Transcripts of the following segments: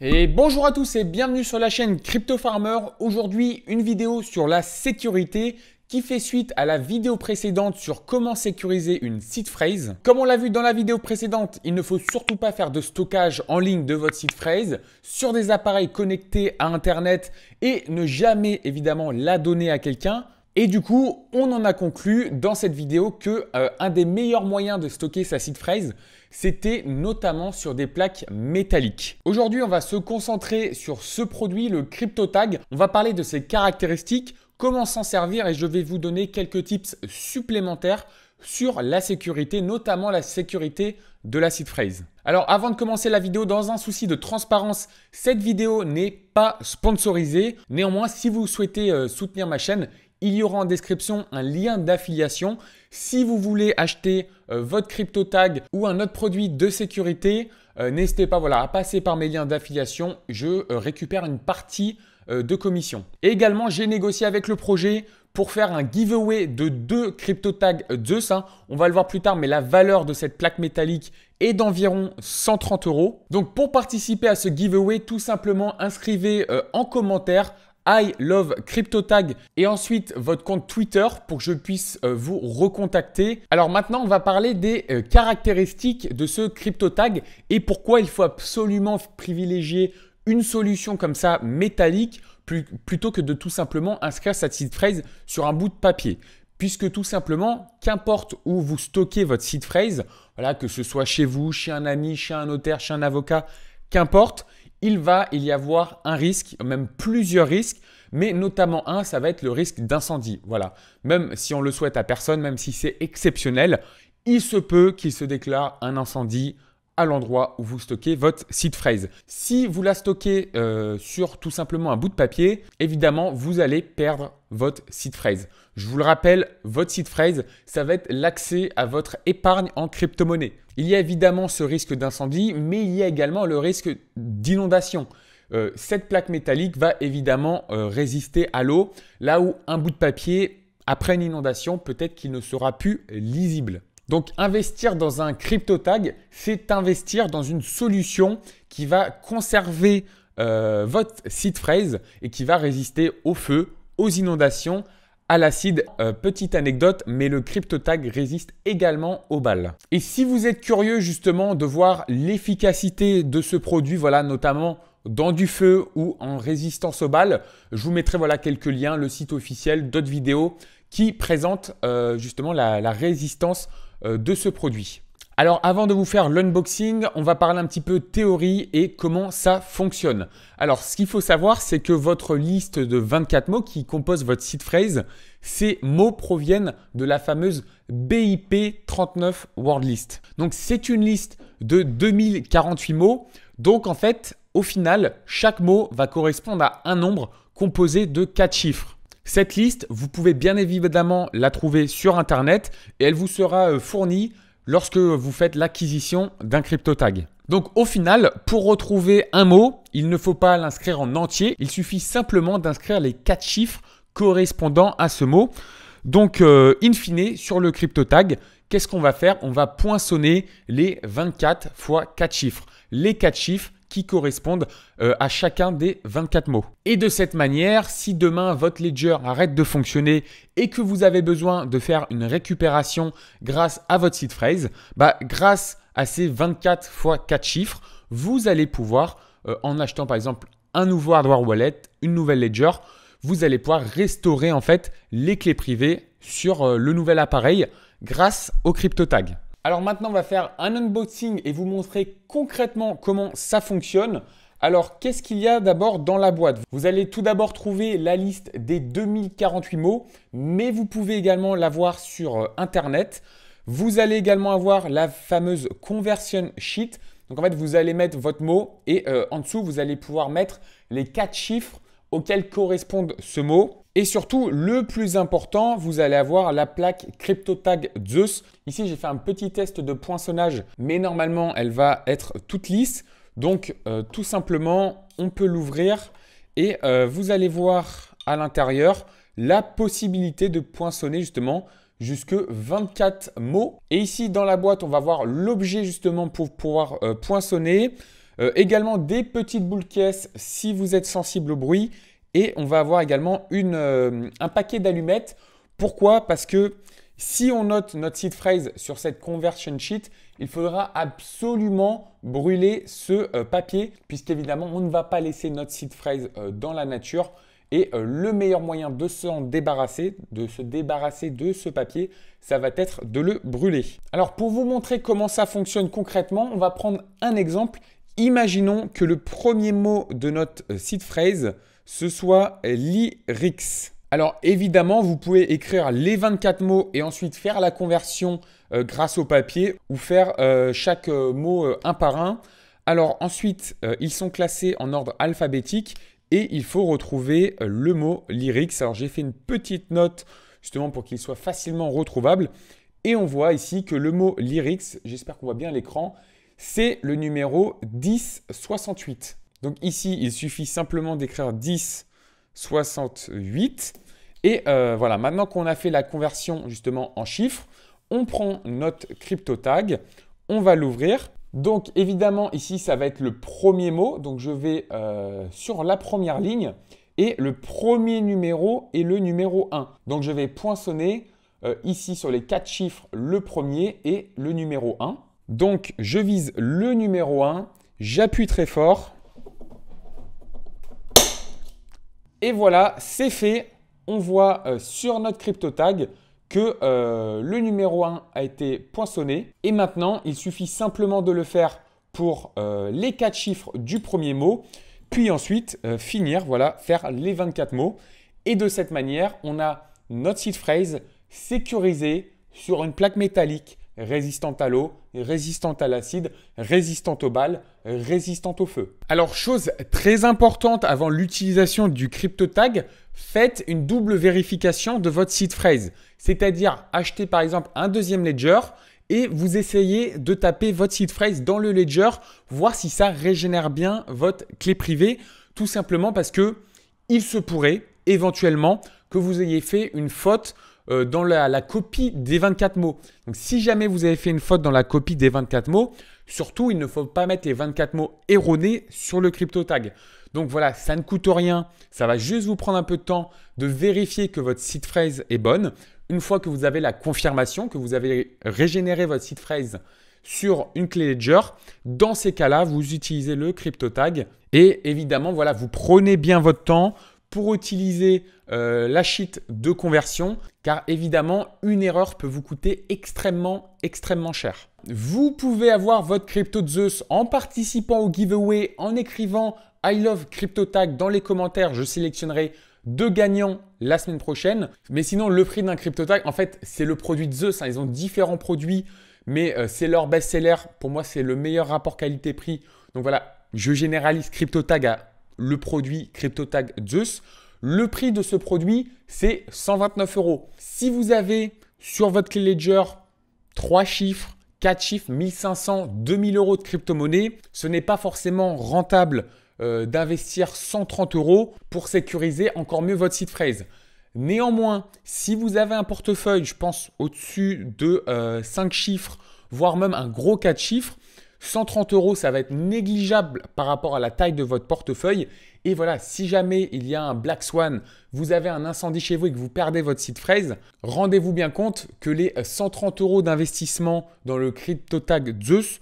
Et bonjour à tous et bienvenue sur la chaîne Crypto Farmer. Aujourd'hui, une vidéo sur la sécurité qui fait suite à la vidéo précédente sur comment sécuriser une seed phrase. Comme on l'a vu dans la vidéo précédente, il ne faut surtout pas faire de stockage en ligne de votre seed phrase sur des appareils connectés à internet et ne jamais évidemment la donner à quelqu'un et du coup, on en a conclu dans cette vidéo que euh, un des meilleurs moyens de stocker sa seed phrase, c'était notamment sur des plaques métalliques. Aujourd'hui, on va se concentrer sur ce produit, le CryptoTag. On va parler de ses caractéristiques, comment s'en servir et je vais vous donner quelques tips supplémentaires sur la sécurité, notamment la sécurité de la seed phrase. Alors avant de commencer la vidéo, dans un souci de transparence, cette vidéo n'est pas sponsorisée. Néanmoins, si vous souhaitez euh, soutenir ma chaîne, il y aura en description un lien d'affiliation. Si vous voulez acheter euh, votre crypto tag ou un autre produit de sécurité, euh, n'hésitez pas voilà, à passer par mes liens d'affiliation. Je euh, récupère une partie de commission. également, j'ai négocié avec le projet pour faire un giveaway de deux crypto tags Zeus. Hein. On va le voir plus tard, mais la valeur de cette plaque métallique est d'environ 130 euros. Donc pour participer à ce giveaway, tout simplement inscrivez en commentaire I love crypto tag et ensuite votre compte Twitter pour que je puisse euh, vous recontacter. Alors maintenant, on va parler des euh, caractéristiques de ce crypto tag et pourquoi il faut absolument privilégier une solution comme ça métallique plutôt que de tout simplement inscrire cette seed phrase sur un bout de papier puisque tout simplement, qu'importe où vous stockez votre seed phrase, voilà, que ce soit chez vous, chez un ami, chez un notaire, chez un avocat, qu'importe, il va y avoir un risque, même plusieurs risques, mais notamment un, ça va être le risque d'incendie. Voilà. Même si on le souhaite à personne, même si c'est exceptionnel, il se peut qu'il se déclare un incendie à l'endroit où vous stockez votre seed phrase. Si vous la stockez euh, sur tout simplement un bout de papier, évidemment, vous allez perdre votre seed phrase. Je vous le rappelle, votre seed phrase, ça va être l'accès à votre épargne en crypto-monnaie. Il y a évidemment ce risque d'incendie, mais il y a également le risque d'inondation. Euh, cette plaque métallique va évidemment euh, résister à l'eau, là où un bout de papier, après une inondation, peut-être qu'il ne sera plus lisible. Donc investir dans un crypto tag, c'est investir dans une solution qui va conserver euh, votre seed phrase et qui va résister au feu, aux inondations, à l'acide. Euh, petite anecdote, mais le crypto tag résiste également aux balles. Et si vous êtes curieux justement de voir l'efficacité de ce produit, voilà notamment dans du feu ou en résistance aux balles, je vous mettrai voilà quelques liens, le site officiel, d'autres vidéos qui présentent euh, justement la, la résistance euh, de ce produit. Alors avant de vous faire l'unboxing, on va parler un petit peu théorie et comment ça fonctionne. Alors ce qu'il faut savoir, c'est que votre liste de 24 mots qui compose votre site phrase, ces mots proviennent de la fameuse BIP 39 wordlist. List. Donc c'est une liste de 2048 mots. Donc en fait, au final, chaque mot va correspondre à un nombre composé de 4 chiffres. Cette liste, vous pouvez bien évidemment la trouver sur Internet et elle vous sera euh, fournie lorsque vous faites l'acquisition d'un crypto tag. Donc au final, pour retrouver un mot, il ne faut pas l'inscrire en entier, il suffit simplement d'inscrire les quatre chiffres correspondant à ce mot. Donc euh, in fine, sur le crypto tag, qu'est-ce qu'on va faire On va poinçonner les 24 fois 4 chiffres. Les 4 chiffres qui correspondent euh, à chacun des 24 mots. Et de cette manière, si demain votre ledger arrête de fonctionner et que vous avez besoin de faire une récupération grâce à votre seed phrase, bah, grâce à ces 24 fois 4 chiffres, vous allez pouvoir, euh, en achetant par exemple un nouveau hardware wallet, une nouvelle ledger, vous allez pouvoir restaurer en fait les clés privées sur euh, le nouvel appareil grâce au crypto tag. Alors maintenant, on va faire un unboxing et vous montrer concrètement comment ça fonctionne. Alors, qu'est-ce qu'il y a d'abord dans la boîte Vous allez tout d'abord trouver la liste des 2048 mots, mais vous pouvez également la voir sur euh, Internet. Vous allez également avoir la fameuse conversion sheet. Donc en fait, vous allez mettre votre mot et euh, en dessous, vous allez pouvoir mettre les quatre chiffres auxquels correspondent ce mot. Et surtout, le plus important, vous allez avoir la plaque CryptoTag Zeus. Ici, j'ai fait un petit test de poinçonnage, mais normalement, elle va être toute lisse. Donc, euh, tout simplement, on peut l'ouvrir et euh, vous allez voir à l'intérieur la possibilité de poinçonner justement jusque 24 mots. Et ici, dans la boîte, on va voir l'objet justement pour pouvoir euh, poinçonner. Euh, également des petites boules caisses si vous êtes sensible au bruit. Et on va avoir également euh, un paquet d'allumettes. Pourquoi Parce que si on note notre seed phrase sur cette conversion sheet, il faudra absolument brûler ce euh, papier, puisqu'évidemment, on ne va pas laisser notre seed phrase dans la nature. Et le meilleur moyen de s'en débarrasser, de se débarrasser de ce papier, ça va être de le brûler. Alors pour vous montrer comment ça fonctionne concrètement, on va prendre un exemple Imaginons que le premier mot de notre euh, site phrase, ce soit euh, lyrics. Alors évidemment, vous pouvez écrire les 24 mots et ensuite faire la conversion euh, grâce au papier ou faire chaque mot un par un. Alors ensuite, ils sont classés en ordre alphabétique et il faut retrouver le mot lyrics. Alors j'ai fait une petite note justement pour qu'il soit facilement retrouvable. Et on voit ici que le mot lyrics, j'espère qu'on voit bien l'écran, c'est le numéro 1068. Donc ici, il suffit simplement d'écrire 1068. Et euh, voilà, maintenant qu'on a fait la conversion justement en chiffres, on prend notre crypto tag, on va l'ouvrir. Donc évidemment, ici, ça va être le premier mot. Donc je vais euh, sur la première ligne et le premier numéro est le numéro 1. Donc je vais poinçonner euh, ici sur les quatre chiffres le premier et le numéro 1. Donc, je vise le numéro 1, j'appuie très fort. Et voilà, c'est fait. On voit euh, sur notre crypto tag que euh, le numéro 1 a été poinçonné. Et maintenant, il suffit simplement de le faire pour euh, les 4 chiffres du premier mot. Puis ensuite, finir, voilà, faire les 24 mots. Et de cette manière, on a notre seed phrase sécurisée sur une plaque métallique résistante à l'eau, résistante à l'acide, résistante aux balles, résistante au feu. Alors chose très importante avant l'utilisation du CryptoTag, faites une double vérification de votre seed phrase, c'est-à-dire achetez par exemple un deuxième ledger et vous essayez de taper votre seed phrase dans le ledger, voir si ça régénère bien votre clé privée, tout simplement parce que il se pourrait éventuellement que vous ayez fait une faute euh, dans la, copie des 24 mots. Donc si jamais vous avez fait une faute dans la copie des 24 mots, surtout il ne faut pas mettre les 24 mots erronés sur le crypto tag. Donc voilà, ça ne coûte rien, ça va juste vous prendre un peu de temps de vérifier que votre site phrase est bonne. Une fois que vous avez la confirmation, que vous avez régénéré votre site phrase sur une clé Ledger. Dans ces cas-là, vous utilisez le crypto tag et évidemment, voilà, vous prenez bien votre temps, pour utiliser euh, la sheet de conversion, car évidemment, une erreur peut vous coûter extrêmement, extrêmement cher. Vous pouvez avoir votre crypto Zeus en participant au giveaway, en écrivant I love crypto tag dans les commentaires. Je sélectionnerai deux gagnants la semaine prochaine. Mais sinon, le prix d'un crypto tag, en fait, c'est le produit de Zeus. Hein. Ils ont différents produits, mais euh, c'est leur best-seller. Pour moi, c'est le meilleur rapport qualité-prix. Donc voilà, je généralise crypto tag à le produit CryptoTag Zeus. Le prix de ce produit, c'est 129 euros. Si vous avez sur votre Ledger 3 chiffres, 4 chiffres, 1500, 2000 euros de crypto-monnaie, ce n'est pas forcément rentable euh, d'investir 130 euros pour sécuriser encore mieux votre site phrase. Néanmoins, si vous avez un portefeuille, je pense au-dessus de 5 euh, chiffres, voire même un gros 4 chiffres, 130 euros, ça va être négligeable par rapport à la taille de votre portefeuille. Et voilà, si jamais il y a un black swan, vous avez un incendie chez vous et que vous perdez votre site fraise, rendez-vous bien compte que les 130 euh, euros d'investissement dans le CryptoTag Zeus,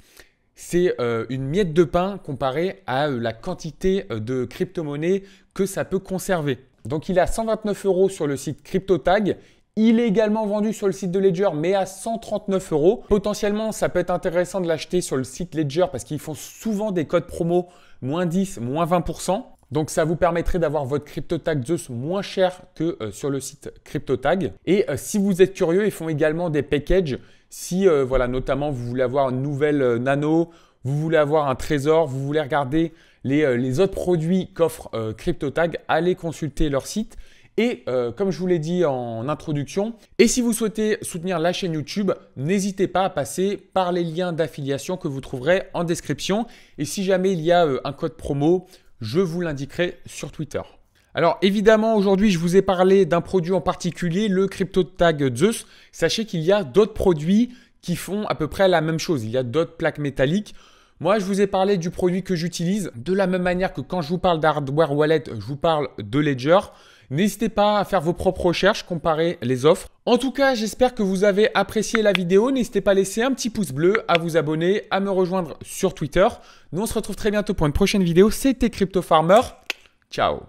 c'est euh, une miette de pain comparé à euh, la quantité de crypto-monnaie que ça peut conserver. Donc il a 129 euros sur le site CryptoTag, il est également vendu sur le site de Ledger, mais à 139 euros. Potentiellement, ça peut être intéressant de l'acheter sur le site Ledger parce qu'ils font souvent des codes promo moins 10, moins 20%. Donc ça vous permettrait d'avoir votre CryptoTag Zeus moins cher que euh, sur le site CryptoTag. Et euh, si vous êtes curieux, ils font également des packages. Si euh, voilà, notamment vous voulez avoir une nouvelle nano, vous voulez avoir un trésor, vous voulez regarder les, les autres produits qu'offre CryptoTag, allez consulter leur site. Et euh, comme je vous l'ai dit en introduction, et si vous souhaitez soutenir la chaîne YouTube, n'hésitez pas à passer par les liens d'affiliation que vous trouverez en description. Et si jamais il y a euh, un code promo, je vous l'indiquerai sur Twitter. Alors évidemment, aujourd'hui, je vous ai parlé d'un produit en particulier, le crypto tag Zeus. Sachez qu'il y a d'autres produits qui font à peu près la même chose. Il y a d'autres plaques métalliques. Moi, je vous ai parlé du produit que j'utilise de la même manière que quand je vous parle d'Hardware Wallet, je vous parle de Ledger. N'hésitez pas à faire vos propres recherches, comparer les offres. En tout cas, j'espère que vous avez apprécié la vidéo. N'hésitez pas à laisser un petit pouce bleu, à vous abonner, à me rejoindre sur Twitter. Nous, on se retrouve très bientôt pour une prochaine vidéo. C'était Crypto Farmer. Ciao